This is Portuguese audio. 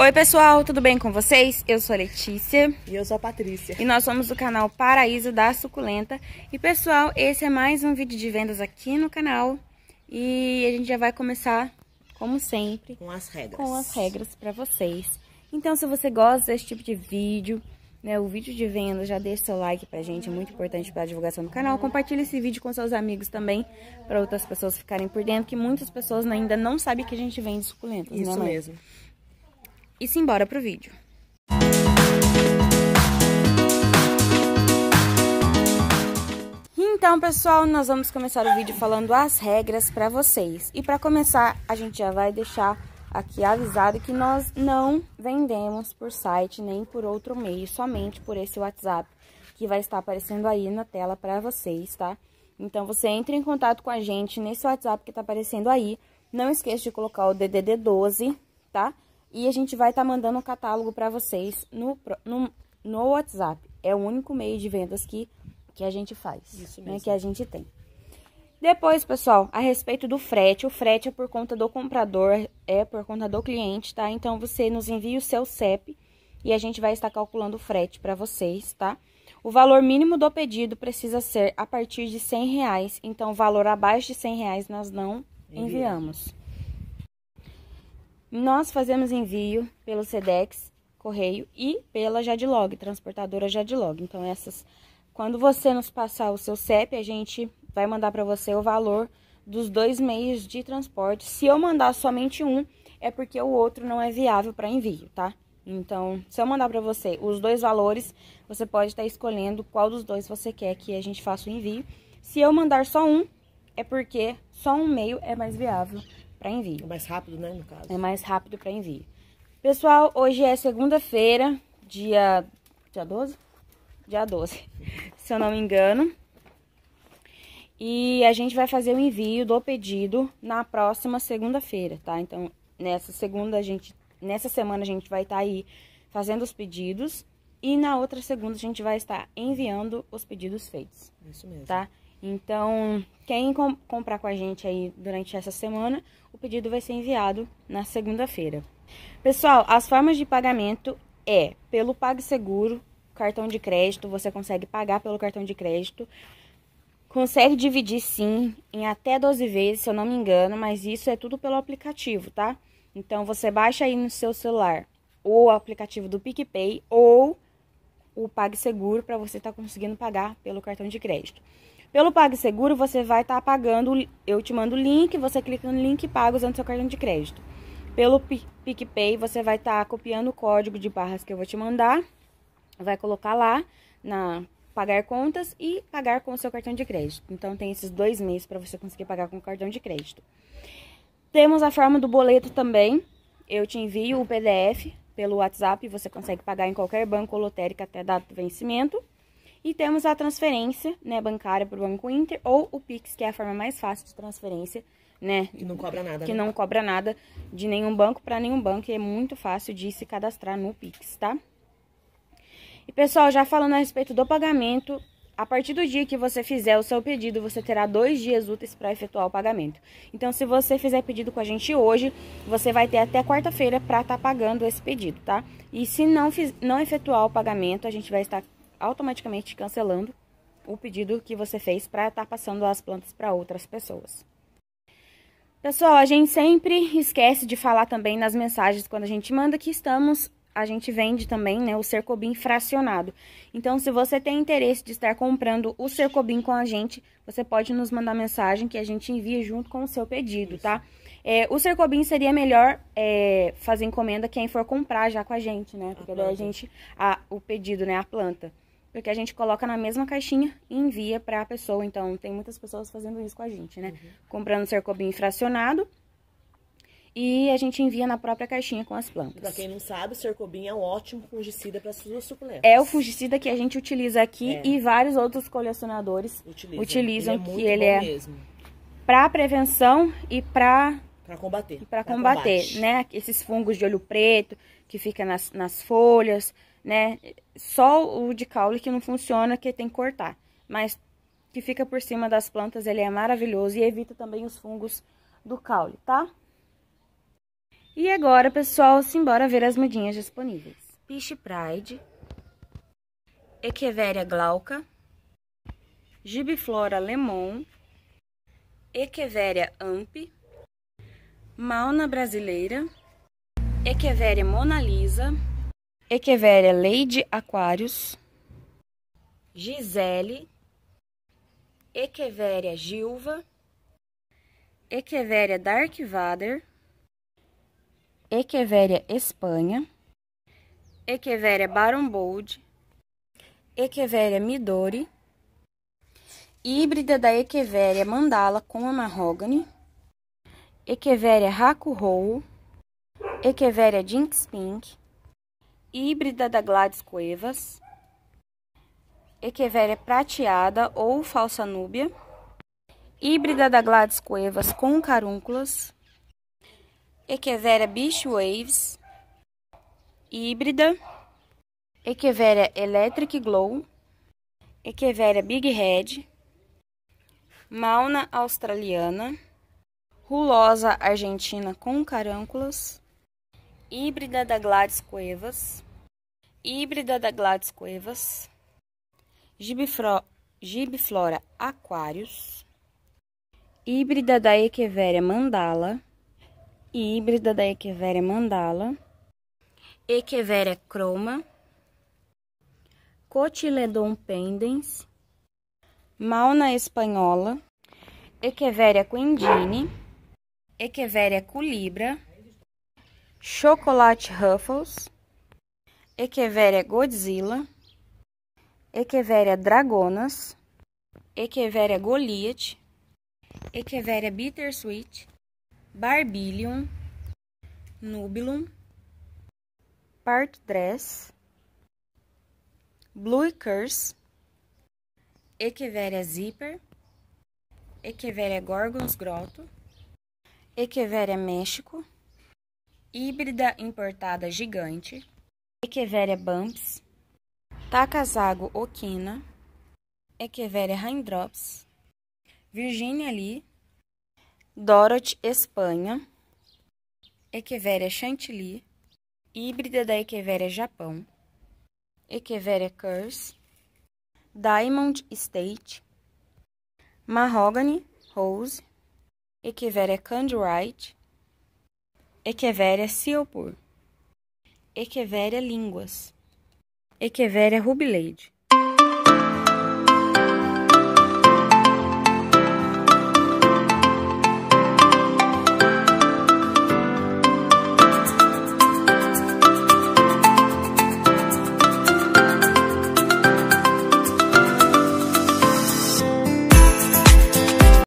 Oi, pessoal, tudo bem com vocês? Eu sou a Letícia. E eu sou a Patrícia. E nós somos do canal Paraíso da Suculenta. E, pessoal, esse é mais um vídeo de vendas aqui no canal. E a gente já vai começar, como sempre, com as regras. Com as regras para vocês. Então, se você gosta desse tipo de vídeo, né, o vídeo de venda, já deixa seu like pra gente, é muito importante pra divulgação do canal. Compartilha esse vídeo com seus amigos também, para outras pessoas ficarem por dentro, que muitas pessoas ainda não sabem que a gente vende suculentas, né, Isso né, mesmo. Mãe? e simbora pro vídeo. Então, pessoal, nós vamos começar o vídeo falando as regras para vocês. E para começar, a gente já vai deixar aqui avisado que nós não vendemos por site nem por outro meio, somente por esse WhatsApp que vai estar aparecendo aí na tela para vocês, tá? Então, você entra em contato com a gente nesse WhatsApp que tá aparecendo aí. Não esqueça de colocar o DDD 12, tá? E a gente vai estar tá mandando um catálogo para vocês no, no, no, WhatsApp. É o único meio de vendas que, que a gente faz, Isso né, mesmo. Né, que a gente tem. Depois, pessoal, a respeito do frete, o frete é por conta do comprador, é por conta do cliente, tá? Então, você nos envia o seu CEP e a gente vai estar calculando o frete para vocês, tá? O valor mínimo do pedido precisa ser a partir de 100 reais, então, valor abaixo de 100 reais nós não enviamos. enviamos. Nós fazemos envio pelo SEDEX, correio, e pela Jadlog, transportadora Jadlog. Então, essas, quando você nos passar o seu CEP, a gente vai mandar para você o valor dos dois meios de transporte. Se eu mandar somente um, é porque o outro não é viável para envio, tá? Então, se eu mandar para você os dois valores, você pode estar tá escolhendo qual dos dois você quer que a gente faça o envio. Se eu mandar só um, é porque só um meio é mais viável para envio. É mais rápido, né, no caso? É mais rápido para envio. Pessoal, hoje é segunda-feira, dia... dia 12? Dia 12, se eu não me engano. E a gente vai fazer o envio do pedido na próxima segunda-feira, tá? Então, nessa segunda a gente... Nessa semana a gente vai estar tá aí fazendo os pedidos. E na outra segunda a gente vai estar enviando os pedidos feitos. Isso mesmo. Tá? Então, quem com comprar com a gente aí durante essa semana, o pedido vai ser enviado na segunda-feira. Pessoal, as formas de pagamento é pelo PagSeguro, cartão de crédito, você consegue pagar pelo cartão de crédito. Consegue dividir sim em até 12 vezes, se eu não me engano, mas isso é tudo pelo aplicativo, tá? Então você baixa aí no seu celular o aplicativo do PicPay ou PagSeguro para você estar tá conseguindo pagar pelo cartão de crédito. Pelo PagSeguro, você vai estar tá pagando, eu te mando o link, você clica no link e paga usando seu cartão de crédito. Pelo PicPay, você vai estar tá copiando o código de barras que eu vou te mandar, vai colocar lá na pagar contas e pagar com o seu cartão de crédito. Então, tem esses dois meses para você conseguir pagar com o cartão de crédito. Temos a forma do boleto também. Eu te envio o PDF pelo WhatsApp, você consegue pagar em qualquer banco ou lotérica até data do vencimento. E temos a transferência né, bancária para o Banco Inter ou o Pix, que é a forma mais fácil de transferência, né? Que não cobra nada. Que né? não cobra nada de nenhum banco para nenhum banco e é muito fácil de se cadastrar no Pix, tá? E pessoal, já falando a respeito do pagamento, a partir do dia que você fizer o seu pedido, você terá dois dias úteis para efetuar o pagamento. Então, se você fizer pedido com a gente hoje, você vai ter até quarta-feira para estar tá pagando esse pedido, tá? E se não, não efetuar o pagamento, a gente vai estar automaticamente cancelando o pedido que você fez para estar tá passando as plantas para outras pessoas. Pessoal, a gente sempre esquece de falar também nas mensagens quando a gente manda que estamos a gente vende também, né, o Cercobim fracionado. Então, se você tem interesse de estar comprando o Cercobim com a gente, você pode nos mandar mensagem que a gente envia junto com o seu pedido, tá? Isso. tá? É, o Cercobim seria melhor é, fazer encomenda quem for comprar já com a gente, né? Porque daí a gente, a, o pedido, né, a planta porque a gente coloca na mesma caixinha e envia para a pessoa. Então, tem muitas pessoas fazendo isso com a gente, né? Uhum. Comprando cercobim fracionado e a gente envia na própria caixinha com as plantas. Para quem não sabe, o cercobim é um ótimo fungicida para suas suculentas. É o fungicida que a gente utiliza aqui é. e vários outros colecionadores utilizam, utilizam ele é que ele é para prevenção e para para combater. Para combater, combate. né? Esses fungos de olho preto que fica nas, nas folhas, né? Só o de caule que não funciona, que tem que cortar. Mas que fica por cima das plantas, ele é maravilhoso e evita também os fungos do caule, tá? E agora, pessoal, simbora ver as mudinhas disponíveis. Peach Pride, Echeveria glauca, Gibiflora lemon, Echeveria amp, Mauna brasileira, Echeveria Mona Lisa, Echeveria Lady Aquarius, Gisele, Echeveria Gilva, Echeveria Dark Vader, Echeveria Espanha, Echeveria Baron Bold, Echeveria Midori, híbrida da Echeveria Mandala com a Mahogany, Echeveria Hakuhou, Echeveria Jinx Pink, híbrida da Gladys Cuevas, Echeveria prateada ou falsa núbia, híbrida da Gladys Cuevas com carúnculas, Equevera Beach Waves, Híbrida, Equevera Electric Glow, Equevera Big Head, Mauna Australiana, Rulosa Argentina com carânculas, Híbrida da Gladys Cuevas, Híbrida da Gladys Cuevas, Gibifro, Gibiflora Aquarius, Híbrida da Equevera Mandala, híbrida da Echeveria mandala, Echeveria croma, Cotiledon pendens, Malna espanhola, Echeveria quindine, Echeveria culibra, Chocolate Ruffles, Echeveria Godzilla, Echeveria Dragonas, Echeveria Goliath, Echeveria Bittersweet, Barbilium, Nubilum, Blue Curse, Echeveria zipper, Echeveria gorgons grotto, Echeveria México, Híbrida importada gigante, Echeveria bumps, Takazago okina, Echeveria raindrops, Virginia Lee, Dorothy Espanha, Echeveria Chantilly, híbrida da Echeveria Japão, Echeveria Curse, Diamond State, Mahogany Rose, Echeveria Candwright, Echeveria Sealpur, Echeveria Línguas, Echeveria Rubilade.